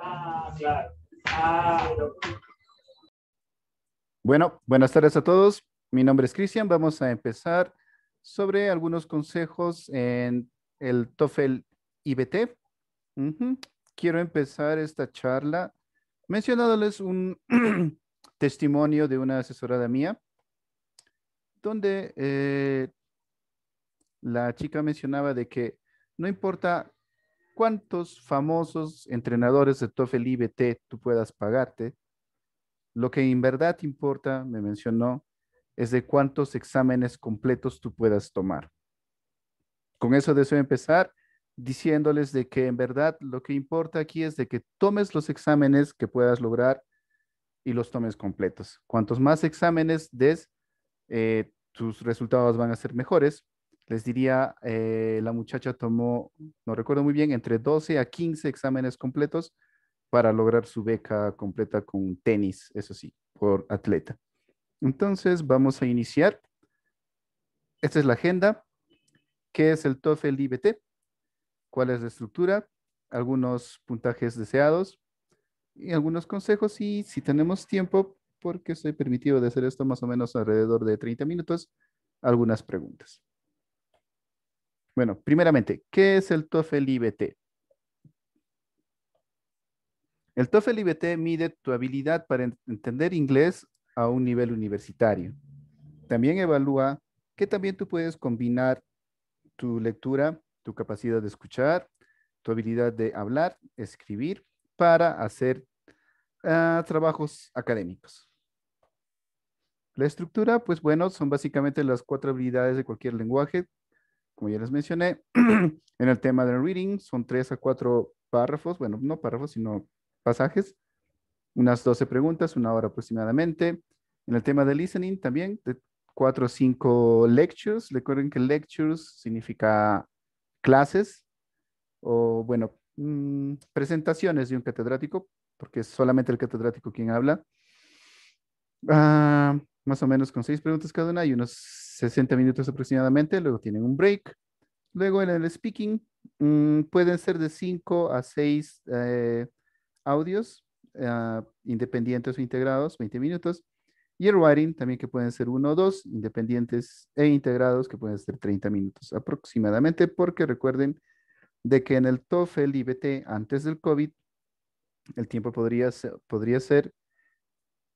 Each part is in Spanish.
Ah, claro. Bueno, buenas tardes a todos. Mi nombre es Cristian. Vamos a empezar sobre algunos consejos en el TOEFL IBT. Quiero empezar esta charla mencionándoles un testimonio de una asesorada mía, donde eh, la chica mencionaba de que no importa cuántos famosos entrenadores de TOEFL IBT tú puedas pagarte, lo que en verdad importa, me mencionó, es de cuántos exámenes completos tú puedas tomar. Con eso deseo empezar diciéndoles de que en verdad lo que importa aquí es de que tomes los exámenes que puedas lograr y los tomes completos. Cuantos más exámenes des, eh, tus resultados van a ser mejores les diría, eh, la muchacha tomó, no recuerdo muy bien, entre 12 a 15 exámenes completos para lograr su beca completa con tenis, eso sí, por atleta. Entonces, vamos a iniciar. Esta es la agenda. ¿Qué es el TOEFL IBT? ¿Cuál es la estructura? Algunos puntajes deseados y algunos consejos. Y si tenemos tiempo, porque estoy permitido de hacer esto más o menos alrededor de 30 minutos, algunas preguntas. Bueno, primeramente, ¿qué es el TOEFL IBT? El TOEFL IBT mide tu habilidad para entender inglés a un nivel universitario. También evalúa que también tú puedes combinar tu lectura, tu capacidad de escuchar, tu habilidad de hablar, escribir, para hacer ah, trabajos académicos. La estructura, pues bueno, son básicamente las cuatro habilidades de cualquier lenguaje como ya les mencioné, en el tema del reading son tres a cuatro párrafos, bueno, no párrafos, sino pasajes, unas 12 preguntas, una hora aproximadamente. En el tema de listening también, de cuatro o cinco lectures. Recuerden que lectures significa clases o, bueno, mm, presentaciones de un catedrático, porque es solamente el catedrático quien habla. Ah, más o menos con seis preguntas cada una y unos 60 minutos aproximadamente, luego tienen un break. Luego en el speaking mm, pueden ser de 5 a 6 eh, audios ah, independientes o integrados, 20 minutos. Y el writing también que pueden ser uno o dos, independientes e integrados que pueden ser 30 minutos aproximadamente, porque recuerden de que en el TOEFL IBT antes del COVID, el tiempo podría ser, podría ser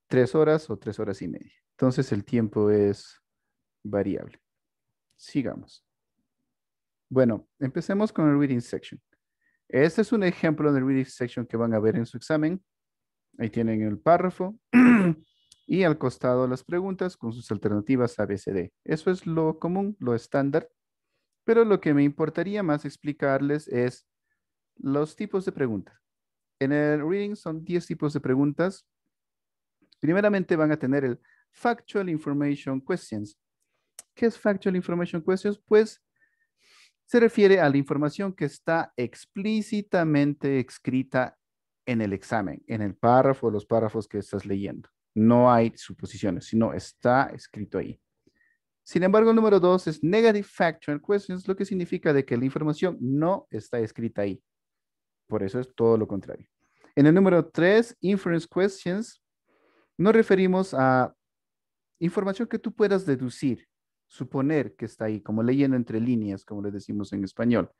tres horas o tres horas y media. Entonces el tiempo es variable. Sigamos. Bueno, empecemos con el reading section. Este es un ejemplo del reading section que van a ver en su examen. Ahí tienen el párrafo y al costado las preguntas con sus alternativas ABCD. Eso es lo común, lo estándar. Pero lo que me importaría más explicarles es los tipos de preguntas. En el reading son 10 tipos de preguntas. Primeramente van a tener el Factual Information Questions. ¿Qué es Factual Information Questions? Pues se refiere a la información que está explícitamente escrita en el examen, en el párrafo, los párrafos que estás leyendo. No hay suposiciones, sino está escrito ahí. Sin embargo, el número dos es negative factual questions, lo que significa de que la información no está escrita ahí. Por eso es todo lo contrario. En el número tres, inference questions, nos referimos a información que tú puedas deducir, suponer que está ahí, como leyendo entre líneas, como le decimos en español.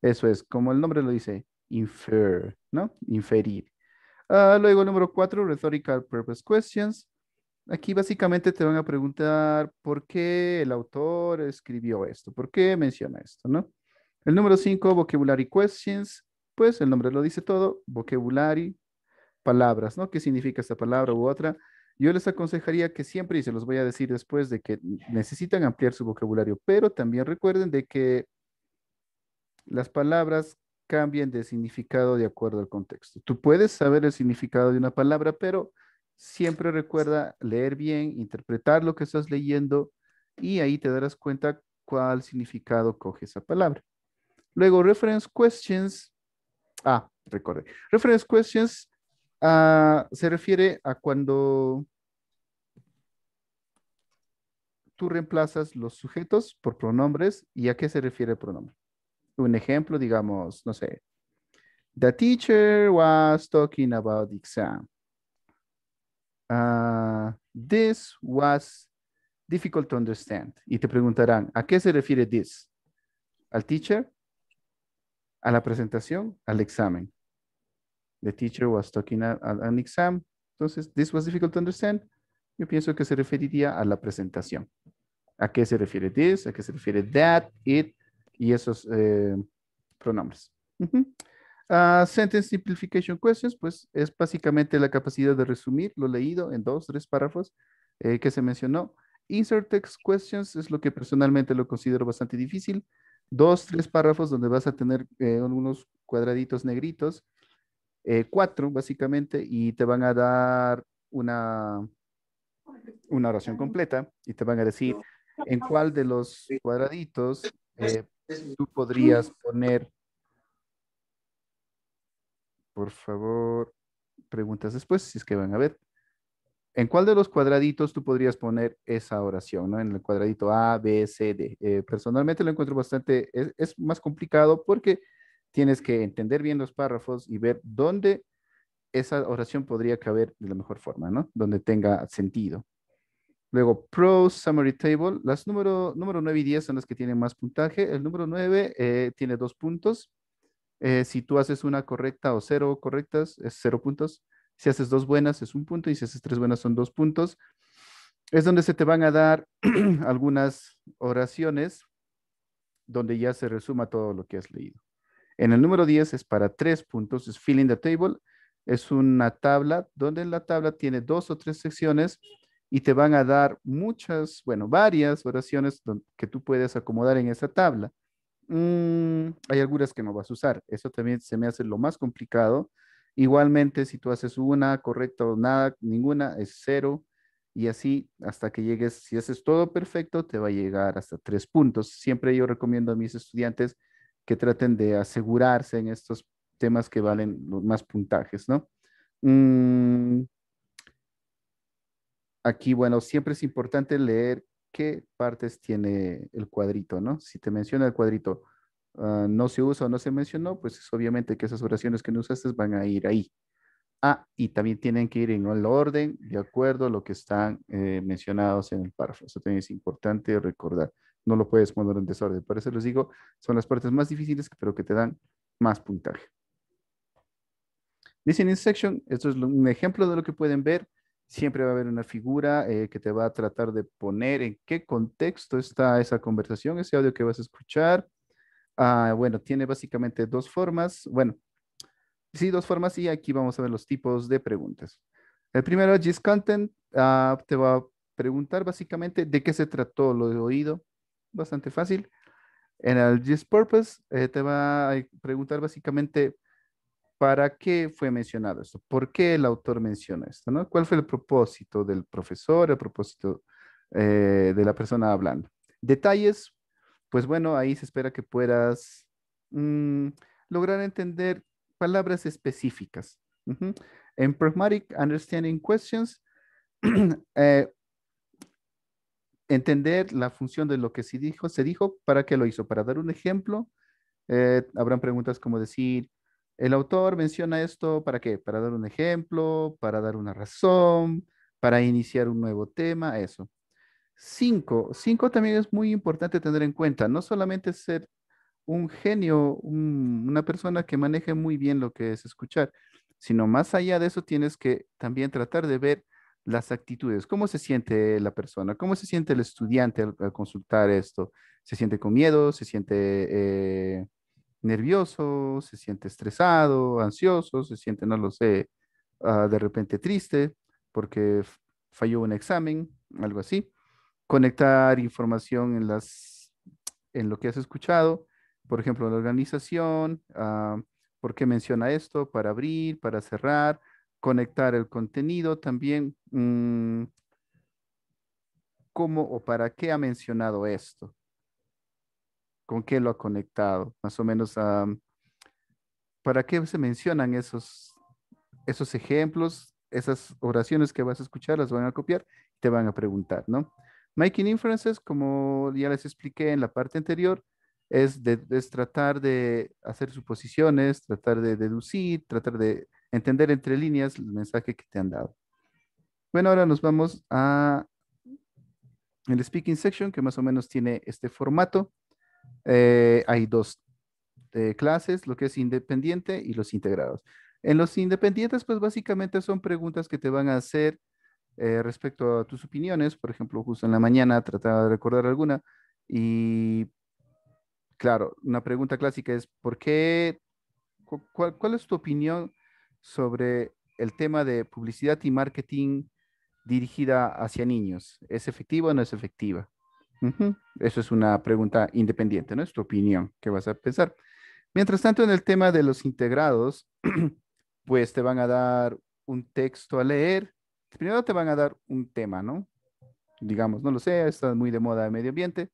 Eso es, como el nombre lo dice, infer, ¿no? Inferir. Ah, luego el número cuatro, rhetorical purpose questions. Aquí básicamente te van a preguntar por qué el autor escribió esto, por qué menciona esto, ¿no? El número cinco, vocabulary questions. Pues el nombre lo dice todo, vocabulary, palabras, ¿no? ¿Qué significa esta palabra u otra? Yo les aconsejaría que siempre, y se los voy a decir después, de que necesitan ampliar su vocabulario, pero también recuerden de que las palabras cambian de significado de acuerdo al contexto. Tú puedes saber el significado de una palabra, pero siempre recuerda leer bien, interpretar lo que estás leyendo y ahí te darás cuenta cuál significado coge esa palabra. Luego, reference questions. Ah, recuerde. Reference questions ah, se refiere a cuando tú reemplazas los sujetos por pronombres y a qué se refiere el pronombre. Un ejemplo, digamos, no sé. The teacher was talking about the exam. Ah, this was difficult to understand. Y te preguntarán, ¿a qué se refiere this? ¿Al teacher? ¿A la presentación? ¿Al examen? The teacher was talking about an exam. Entonces, this was difficult to understand. Yo pienso que se referiría a la presentación. ¿A qué se refiere this? ¿A qué se refiere that? It? Y esos eh, pronombres. Ah, sentence simplification questions, pues es básicamente la capacidad de resumir lo leído en dos, tres párrafos eh, que se mencionó. Insert text questions es lo que personalmente lo considero bastante difícil. Dos, tres párrafos donde vas a tener eh, unos cuadraditos negritos, cuatro básicamente, y te van a dar una una oración completa y te van a decir en cuál de los cuadraditos eh, tú podrías poner. Por favor, preguntas después, si es que van a ver. ¿En cuál de los cuadraditos tú podrías poner esa oración? ¿no? En el cuadradito A, B, C, D. Eh, personalmente lo encuentro bastante, es, más complicado porque tienes que entender bien los párrafos y ver dónde esa oración podría caber de la mejor forma, ¿no? Donde tenga sentido. Luego, Pro Summary Table. Las número, número 9 y 10 son las que tienen más puntaje. El número 9 eh, tiene dos puntos. Eh, si tú haces una correcta o cero correctas, es cero puntos. Si haces dos buenas, es un punto. Y si haces tres buenas, son dos puntos. Es donde se te van a dar algunas oraciones donde ya se resuma todo lo que has leído. En el número 10 es para tres puntos, es filling the table. Es una tabla donde la tabla tiene dos o tres secciones y te van a dar muchas, bueno, varias oraciones que tú puedes acomodar en esa tabla. Mm, hay algunas que no vas a usar. Eso también se me hace lo más complicado. Igualmente, si tú haces una correcta o nada, ninguna es cero. Y así hasta que llegues, si haces todo perfecto, te va a llegar hasta tres puntos. Siempre yo recomiendo a mis estudiantes que traten de asegurarse en estos temas que valen más puntajes, ¿no? Mm, aquí, bueno, siempre es importante leer qué partes tiene el cuadrito, ¿no? Si te menciona el cuadrito, ah, no se usa o no se mencionó, pues es obviamente que esas oraciones que no usaste van a ir ahí. Ah, y también tienen que ir en el orden de acuerdo a lo que están eh, mencionados en el párrafo. Eso también es importante recordar. No lo puedes poner en desorden. Por eso les digo, son las partes más difíciles, pero que te dan más puntaje. in section, esto es un ejemplo de lo que pueden ver siempre va a haber una figura eh, que te va a tratar de poner en qué contexto está esa conversación, ese audio que vas a escuchar. Ah, bueno, tiene básicamente dos formas. Bueno, sí, dos formas y aquí vamos a ver los tipos de preguntas. El primero, Gis Content, ah, te va a preguntar básicamente de qué se trató lo de oído. Bastante fácil. En el Gis Purpose, eh, te va a preguntar básicamente ¿Para qué fue mencionado esto? ¿Por qué el autor menciona esto? ¿Cuál fue el propósito del profesor, el propósito eh, de la persona hablando? Detalles, pues bueno, ahí se espera que puedas mm, lograr entender palabras específicas. En Pragmatic Understanding Questions, eh, entender la función de lo que se dijo, se dijo, para qué lo hizo, para dar un ejemplo. Eh, habrán preguntas como decir, el autor menciona esto para qué? Para dar un ejemplo, para dar una razón, para iniciar un nuevo tema, eso. Cinco. Cinco también es muy importante tener en cuenta. No solamente ser un genio, una persona que maneje muy bien lo que es escuchar, sino más allá de eso tienes que también tratar de ver las actitudes, cómo se siente la persona, cómo se siente el estudiante al, consultar esto, se siente con miedo, se siente eh, nervioso, se siente estresado, ansioso, se siente, no lo sé, ah, de repente triste porque falló un examen, algo así. Conectar información en, las, en lo que has escuchado, por ejemplo, la organización, ah, por qué menciona esto, para abrir, para cerrar, conectar el contenido también, mm, cómo o para qué ha mencionado esto. ¿Con qué lo ha conectado? Más o menos, ah, ¿para qué se mencionan esos, esos ejemplos? Esas oraciones que vas a escuchar las van a copiar y te van a preguntar, ¿no? Making inferences, como ya les expliqué en la parte anterior, es, es tratar de hacer suposiciones, tratar de deducir, tratar de entender entre líneas el mensaje que te han dado. Bueno, ahora nos vamos a el speaking section que más o menos tiene este formato. Eh, hay dos eh, clases, lo que es independiente y los integrados. En los independientes, pues básicamente son preguntas que te van a hacer eh, respecto a tus opiniones. Por ejemplo, justo en la mañana trataba de recordar alguna. Y claro, una pregunta clásica es, ¿por qué? cuál, ¿Cuál es tu opinión sobre el tema de publicidad y marketing dirigida hacia niños? ¿Es efectiva o no es efectiva? Eso es una pregunta independiente, ¿no? Es tu opinión que vas a pensar. Mientras tanto, en el tema de los integrados, pues te van a dar un texto a leer. Primero te van a dar un tema, ¿no? Digamos, no lo sé, está muy de moda el medio ambiente.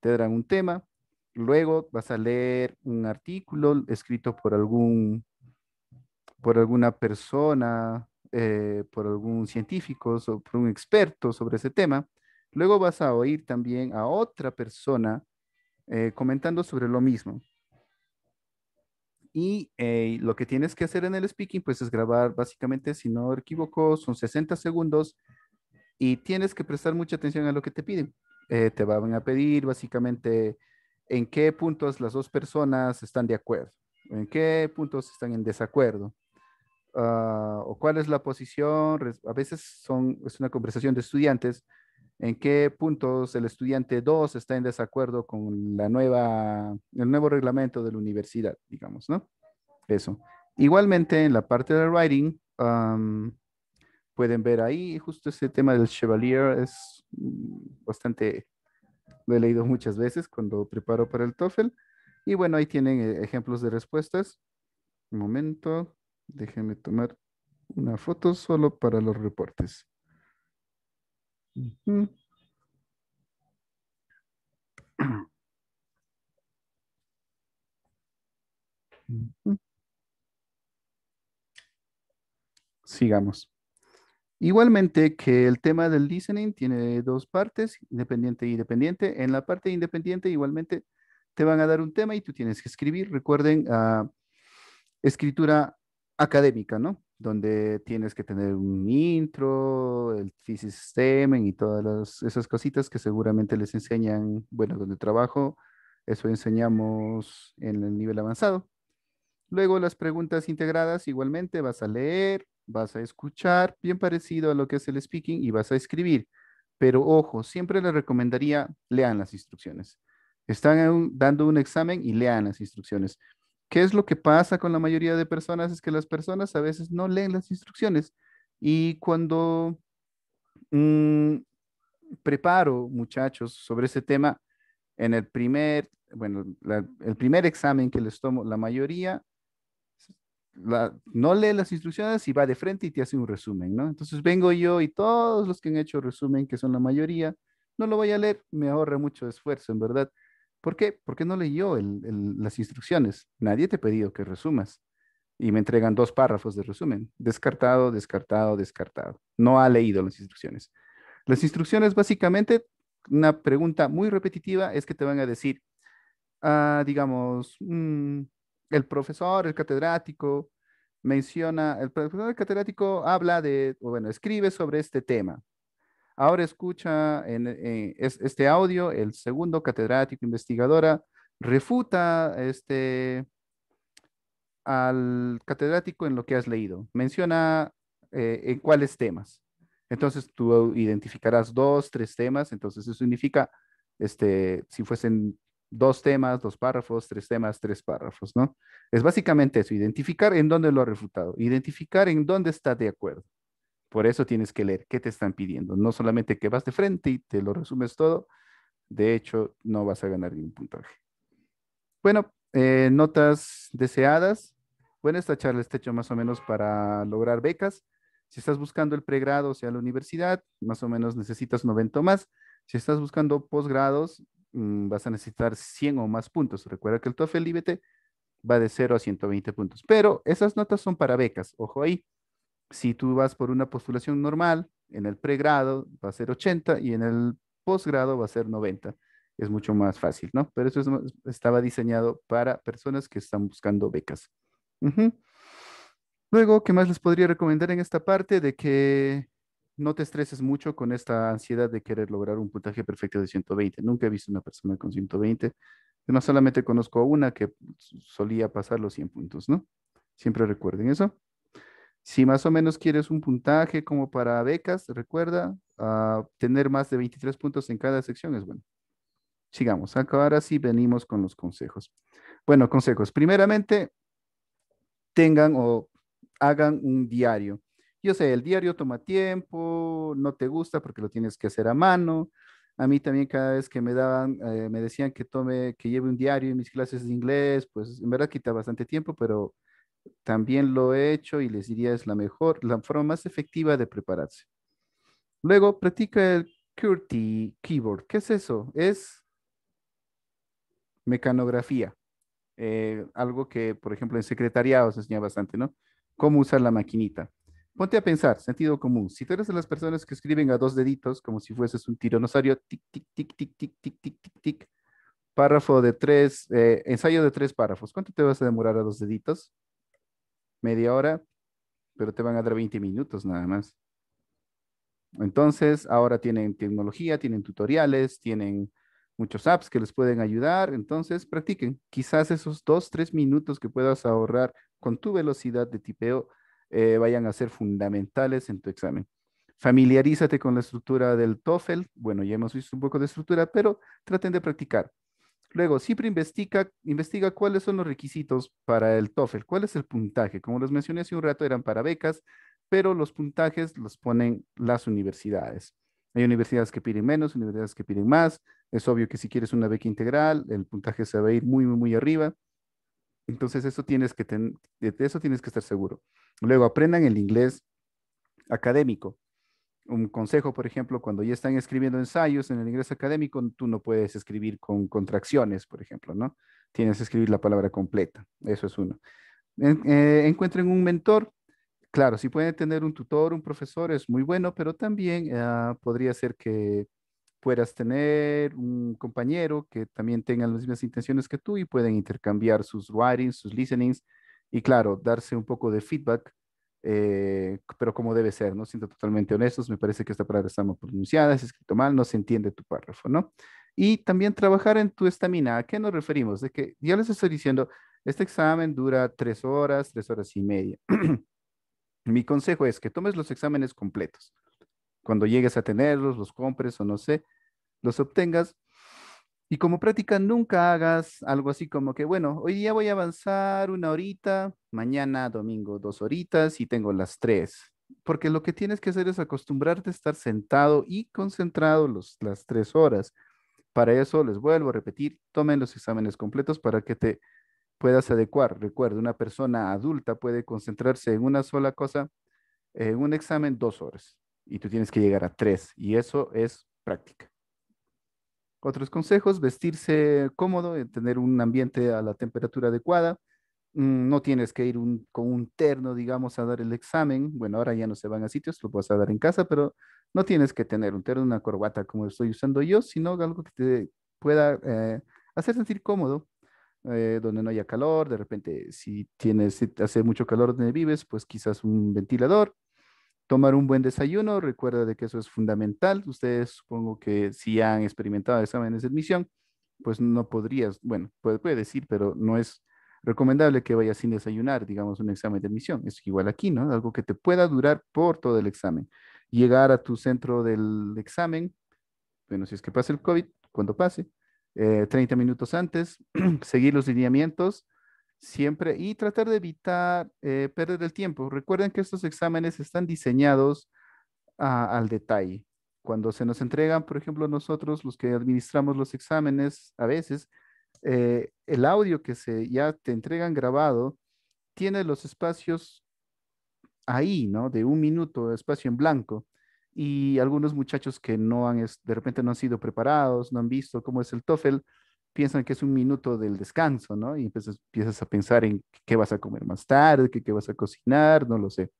Te darán un tema. Luego vas a leer un artículo escrito por algún, por alguna persona, eh, por algún científico, o por un experto sobre ese tema Luego vas a oír también a otra persona eh, comentando sobre lo mismo. Y eh, lo que tienes que hacer en el speaking, pues es grabar básicamente, si no equivoco, son 60 segundos y tienes que prestar mucha atención a lo que te piden. Eh, te van a pedir básicamente en qué puntos las dos personas están de acuerdo, en qué puntos están en desacuerdo, ah, o cuál es la posición. A veces son, es una conversación de estudiantes, en qué puntos el estudiante 2 está en desacuerdo con la nueva, el nuevo reglamento de la universidad, digamos, ¿no? Eso. Igualmente, en la parte de writing, pueden ver ahí justo ese tema del Chevalier es mm, bastante, lo he leído muchas veces cuando preparo para el TOEFL. Y bueno, ahí tienen eh, ejemplos de respuestas. Un momento, déjenme tomar una foto solo para los reportes. Sigamos. Igualmente que el tema del listening tiene dos partes, independiente y independiente. En la parte independiente igualmente te van a dar un tema y tú tienes que escribir. Recuerden, ah, escritura académica, ¿no? donde tienes que tener un intro, el thesis y todas esas cositas que seguramente les enseñan, bueno, donde trabajo, eso enseñamos en el nivel avanzado. Luego las preguntas integradas, igualmente vas a leer, vas a escuchar, bien parecido a lo que es el speaking y vas a escribir. Pero ojo, siempre les recomendaría lean las instrucciones. Están dando un examen y lean las instrucciones. ¿Qué es lo que pasa con la mayoría de personas? Es que las personas a veces no leen las instrucciones y cuando mm, preparo muchachos sobre ese tema, en el primer, bueno, el primer examen que les tomo, la mayoría no lee las instrucciones y va de frente y te hace un resumen, ¿no? Entonces vengo yo y todos los que han hecho resumen, que son la mayoría, no lo voy a leer, me ahorra mucho esfuerzo, en verdad. ¿Por qué? ¿Por qué no leyó las instrucciones? Nadie te ha pedido que resumas. Y me entregan dos párrafos de resumen. Descartado, descartado, descartado. No ha leído las instrucciones. Las instrucciones básicamente, una pregunta muy repetitiva es que te van a decir, ah, digamos, mm, el profesor, el catedrático, menciona, el profesor el catedrático habla de, o bueno, escribe sobre este tema. Ahora escucha en, eh, este audio, el segundo catedrático investigadora refuta este, al catedrático en lo que has leído. Menciona eh, en cuáles temas. Entonces tú identificarás dos, tres temas. Entonces eso significa, este, si fuesen dos temas, dos párrafos, tres temas, tres párrafos, ¿no? Es básicamente eso, identificar en dónde lo ha refutado, identificar en dónde está de acuerdo. Por eso tienes que leer qué te están pidiendo. No solamente que vas de frente y te lo resumes todo. De hecho, no vas a ganar ningún puntaje. Bueno, eh, notas deseadas. Bueno, esta charla está hecha más o menos para lograr becas. Si estás buscando el pregrado, o sea, la universidad, más o menos necesitas 90 o más. Si estás buscando posgrados, mm, vas a necesitar 100 o más puntos. Recuerda que el TOEFL IBT va de 0 a 120 puntos. Pero esas notas son para becas, ojo ahí. Si tú vas por una postulación normal, en el pregrado va a ser 80 y en el posgrado va a ser 90. Es mucho más fácil, ¿no? Pero eso estaba diseñado para personas que están buscando becas. Luego, ¿qué más les podría recomendar en esta parte? De que no te estreses mucho con esta ansiedad de querer lograr un puntaje perfecto de 120. Nunca he visto una persona con 120. Además, solamente conozco a una que solía pasar los 100 puntos, ¿no? Siempre recuerden eso. Si más o menos quieres un puntaje como para becas, recuerda, ah, tener más de 23 puntos en cada sección es bueno. Sigamos, ahora sí venimos con los consejos. Bueno, consejos. Primeramente, tengan o hagan un diario. Yo sé, el diario toma tiempo, no te gusta porque lo tienes que hacer a mano. A mí también cada vez que me daban, eh, me decían que tome, que lleve un diario en mis clases de inglés, pues en verdad quita bastante tiempo, pero también lo he hecho y les diría es la mejor, la forma más efectiva de prepararse. Luego, practica el QWERTY keyboard. ¿Qué es eso? Es mecanografía. Eh, algo que, por ejemplo, en secretariado se enseña bastante, ¿no? Cómo usar la maquinita. Ponte a pensar, sentido común. Si tú eres de las personas que escriben a dos deditos, como si fueses un tironosario, tic, tic, tic, tic, tic, tic, tic, tic, tic, párrafo de tres, eh, ensayo de tres párrafos, ¿cuánto te vas a demorar a dos deditos? media hora, pero te van a dar 20 minutos nada más. Entonces, ahora tienen tecnología, tienen tutoriales, tienen muchos apps que les pueden ayudar. Entonces, practiquen. Quizás esos dos, tres minutos que puedas ahorrar con tu velocidad de tipeo eh, vayan a ser fundamentales en tu examen. Familiarízate con la estructura del TOEFL. Bueno, ya hemos visto un poco de estructura, pero traten de practicar. Luego, siempre investiga, investiga cuáles son los requisitos para el TOEFL, cuál es el puntaje. Como les mencioné hace un rato, eran para becas, pero los puntajes los ponen las universidades. Hay universidades que piden menos, universidades que piden más. Es obvio que si quieres una beca integral, el puntaje se va a ir muy, muy, muy arriba. Entonces, eso tienes que eso tienes que estar seguro. Luego, aprendan el inglés académico un consejo, por ejemplo, cuando ya están escribiendo ensayos en el ingreso académico, tú no puedes escribir con contracciones, por ejemplo, ¿no? Tienes que escribir la palabra completa. Eso es uno. Eh, encuentren un mentor. Claro, si pueden tener un tutor, un profesor, es muy bueno, pero también ah, podría ser que puedas tener un compañero que también tenga las mismas intenciones que tú y pueden intercambiar sus writings, sus listenings y claro, darse un poco de feedback eh, pero como debe ser, ¿no? Siento totalmente honestos, me parece que esta palabra está mal pronunciada, es escrito mal, no se entiende tu párrafo, ¿no? Y también trabajar en tu estamina. ¿A qué nos referimos? De que ya les estoy diciendo, este examen dura tres horas, tres horas y media. Mi consejo es que tomes los exámenes completos. Cuando llegues a tenerlos, los compres o no sé, los obtengas y como práctica, nunca hagas algo así como que, bueno, hoy día voy a avanzar una horita, mañana domingo dos horitas y tengo las tres. Porque lo que tienes que hacer es acostumbrarte a estar sentado y concentrado las tres horas. Para eso les vuelvo a repetir, tomen los exámenes completos para que te puedas adecuar. Recuerda, una persona adulta puede concentrarse en una sola cosa, en eh, un examen dos horas, y tú tienes que llegar a tres, y eso es práctica. Otros consejos, vestirse cómodo, eh, tener un ambiente a la temperatura adecuada. Mm, no tienes que ir con un terno, digamos, a dar el examen. Bueno, ahora ya no se van a sitios, lo a dar en casa, pero no tienes que tener un terno, una corbata como estoy usando yo, sino algo que te pueda eh, hacer sentir cómodo, eh, donde no haya calor. De repente, si tienes, si hace mucho calor donde vives, pues quizás un ventilador tomar un buen desayuno, recuerda de que eso es fundamental. Ustedes supongo que si han experimentado exámenes de admisión, pues no podrías, bueno, puede, decir, pero no es recomendable que vayas sin desayunar, digamos, un examen de admisión. Es igual aquí, ¿no? Algo que te pueda durar por todo el examen. Llegar a tu centro del examen, bueno, si es que pasa el COVID, cuando pase, 30 eh, minutos antes, seguir los lineamientos, siempre y tratar de evitar eh, perder el tiempo. Recuerden que estos exámenes están diseñados al detalle. Cuando se nos entregan, por ejemplo, nosotros los que administramos los exámenes, a veces eh, el audio que se ya te entregan grabado tiene los espacios ahí, ¿no? De un minuto, espacio en blanco. Y algunos muchachos que no han, de repente no han sido preparados, no han visto cómo es el TOEFL, piensan que es un minuto del descanso, ¿no? Y empiezas, a pensar en qué vas a comer más tarde, qué, vas a cocinar, no lo sé.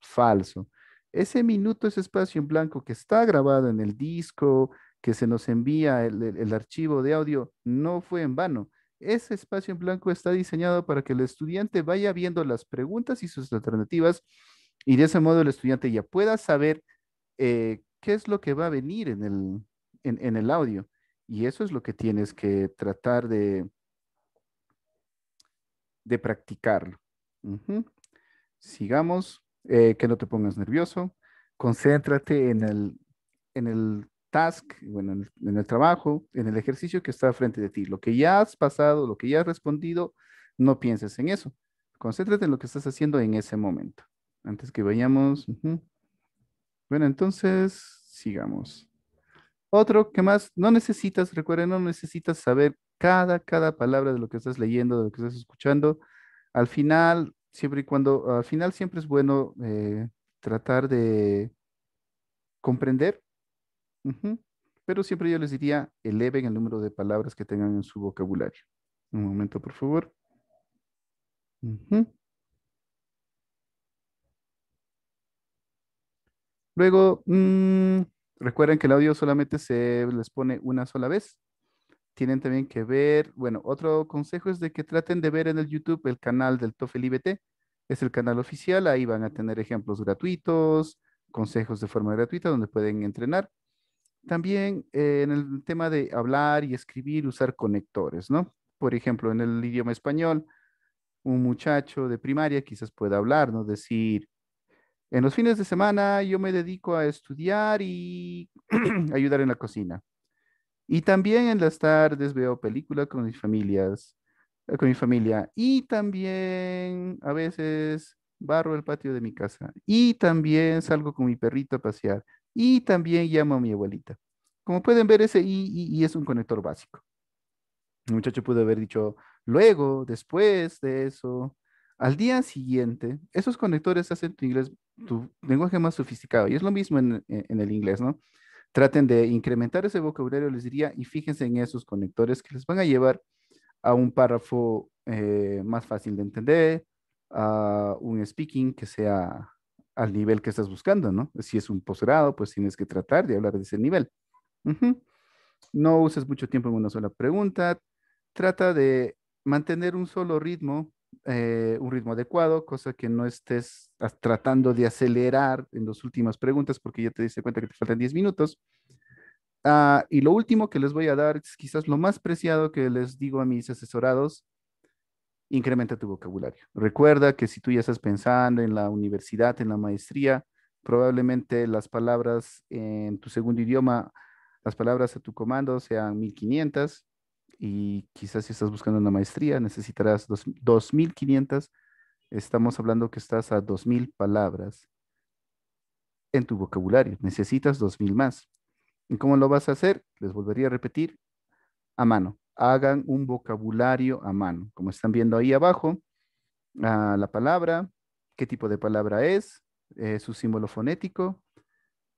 Falso. Ese minuto, ese espacio en blanco que está grabado en el disco, que se nos envía el, archivo de audio, no fue en vano. Ese espacio en blanco está diseñado para que el estudiante vaya viendo las preguntas y sus alternativas y de ese modo el estudiante ya pueda saber eh, qué es lo que va a venir el, en el audio. Y eso es lo que tienes que tratar de, de practicar. Sigamos, eh, que no te pongas nervioso. Concéntrate en el, en el task, bueno, en el, trabajo, en el ejercicio que está frente de ti. Lo que ya has pasado, lo que ya has respondido, no pienses en eso. Concéntrate en lo que estás haciendo en ese momento. Antes que vayamos. Bueno, entonces, sigamos. Otro que más, no necesitas, recuerden, no necesitas saber cada, cada palabra de lo que estás leyendo, de lo que estás escuchando. Al final, siempre y cuando, al final siempre es bueno eh, tratar de comprender, pero siempre yo les diría, eleven el número de palabras que tengan en su vocabulario. Un momento, por favor. Luego, mm, Recuerden que el audio solamente se les pone una sola vez. Tienen también que ver, bueno, otro consejo es de que traten de ver en el YouTube el canal del TOEFL IBT. Es el canal oficial, ahí van a tener ejemplos gratuitos, consejos de forma gratuita donde pueden entrenar. También eh, en el tema de hablar y escribir, usar conectores, ¿no? Por ejemplo, en el idioma español, un muchacho de primaria quizás pueda hablar, ¿no? Decir, en los fines de semana yo me dedico a estudiar y ayudar en la cocina. Y también en las tardes veo películas con mis familias, eh, con mi familia. Y también a veces barro el patio de mi casa. Y también salgo con mi perrito a pasear. Y también llamo a mi abuelita. Como pueden ver, ese I, es un conector básico. El muchacho pudo haber dicho luego, después de eso, al día siguiente. Esos conectores hacen tu inglés Mm. tu lenguaje más sofisticado. Y es lo mismo en, el inglés, ¿no? Traten de incrementar ese vocabulario, les diría, y fíjense en esos conectores que les van a llevar a un párrafo eh, más fácil de entender, a un speaking que sea al nivel que estás buscando, ¿no? Si es un posgrado, pues tienes que tratar de hablar de ese nivel. No uses mucho tiempo en una sola pregunta. Trata de mantener un solo ritmo eh, un ritmo adecuado, cosa que no estés tratando de acelerar en las últimas preguntas porque ya te diste cuenta que te faltan 10 minutos. Ah, y lo último que les voy a dar es quizás lo más preciado que les digo a mis asesorados, incrementa tu vocabulario. Recuerda que si tú ya estás pensando en la universidad, en la maestría, probablemente las palabras en tu segundo idioma, las palabras a tu comando sean 1500 y quizás si estás buscando una maestría necesitarás 2.500, estamos hablando que estás a 2.000 palabras en tu vocabulario, necesitas 2.000 más. ¿Y cómo lo vas a hacer? Les volvería a repetir, a mano. Hagan un vocabulario a mano. Como están viendo ahí abajo, la palabra, qué tipo de palabra es, eh, su símbolo fonético,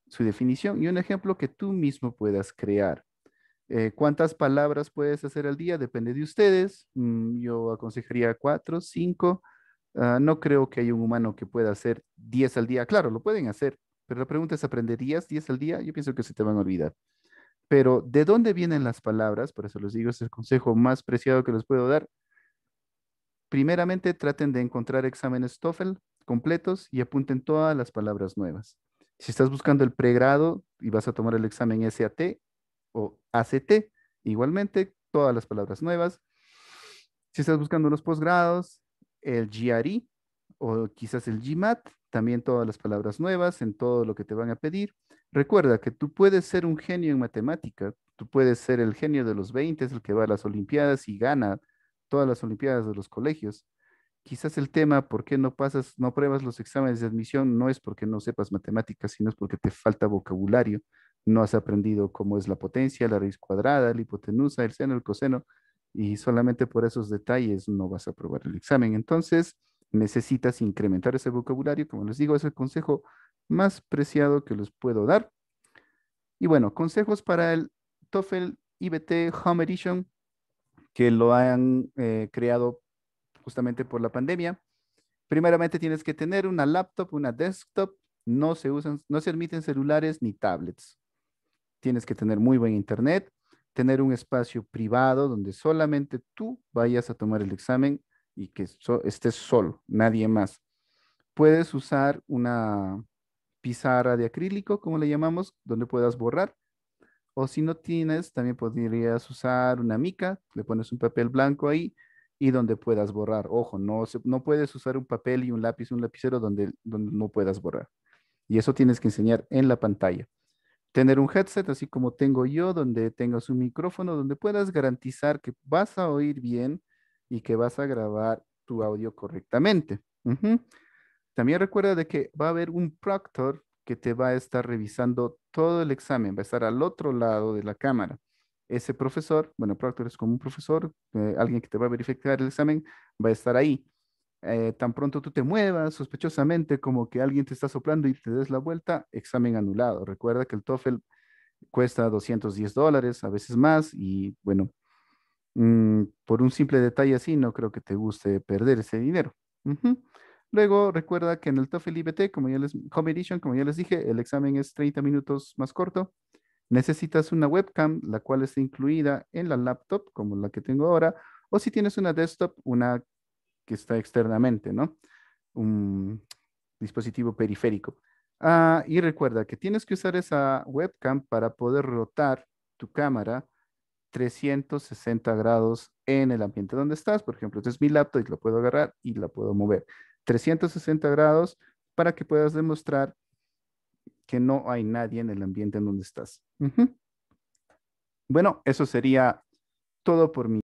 su definición y un ejemplo que tú mismo puedas crear. Eh, ¿Cuántas palabras puedes hacer al día? Depende de ustedes. Mm, yo aconsejaría cuatro, cinco. Ah, no creo que haya un humano que pueda hacer diez al día. Claro, lo pueden hacer, pero la pregunta es, ¿aprenderías diez al día? Yo pienso que se te van a olvidar. Pero, ¿de dónde vienen las palabras? Por eso les digo, es el consejo más preciado que les puedo dar. Primeramente, traten de encontrar exámenes TOEFL completos y apunten todas las palabras nuevas. Si estás buscando el pregrado y vas a tomar el examen SAT, o ACT. Igualmente, todas las palabras nuevas. Si estás buscando unos posgrados, el GRE o quizás el GMAT, también todas las palabras nuevas en todo lo que te van a pedir. Recuerda que tú puedes ser un genio en matemática, tú puedes ser el genio de los 20, el que va a las Olimpiadas y gana todas las Olimpiadas de los colegios. Quizás el tema, ¿por qué no pasas, no pruebas los exámenes de admisión? No es porque no sepas matemáticas, sino es porque te falta vocabulario no has aprendido cómo es la potencia, la raíz cuadrada, la hipotenusa, el seno, el coseno, y solamente por esos detalles no vas a aprobar el examen. Entonces, necesitas incrementar ese vocabulario. Como les digo, es el consejo más preciado que les puedo dar. Y bueno, consejos para el TOEFL IBT Home Edition, que lo han eh, creado justamente por la pandemia. Primeramente tienes que tener una laptop, una desktop. No se usan, no se admiten celulares ni tablets tienes que tener muy buen internet, tener un espacio privado donde solamente tú vayas a tomar el examen y que estés solo, nadie más. Puedes usar una pizarra de acrílico, como le llamamos, donde puedas borrar. O si no tienes, también podrías usar una mica, le pones un papel blanco ahí y donde puedas borrar. Ojo, no, no puedes usar un papel y un lápiz, un lapicero donde no puedas borrar. Y eso tienes que enseñar en la pantalla tener un headset así como tengo yo, donde tengas un micrófono, donde puedas garantizar que vas a oír bien y que vas a grabar tu audio correctamente. También recuerda de que va a haber un proctor que te va a estar revisando todo el examen, va a estar al otro lado de la cámara. Ese profesor, bueno, proctor es como un profesor, eh, alguien que te va a verificar el examen, va a estar ahí. Eh, tan pronto tú te muevas sospechosamente como que alguien te está soplando y te des la vuelta, examen anulado. Recuerda que el TOEFL cuesta 210 dólares, a veces más, y bueno, mm, por un simple detalle así, no creo que te guste perder ese dinero. Luego, recuerda que en el TOEFL IBT, como ya les, Home Edition, como ya les dije, el examen es 30 minutos más corto. Necesitas una webcam, la cual está incluida en la laptop, como la que tengo ahora, o si tienes una desktop, una que está externamente, ¿no? Un dispositivo periférico. Ah, y recuerda que tienes que usar esa webcam para poder rotar tu cámara 360 grados en el ambiente donde estás. Por ejemplo, este es mi laptop y la puedo agarrar y la puedo mover. 360 grados para que puedas demostrar que no hay nadie en el ambiente en donde estás. Bueno, eso sería todo por mí.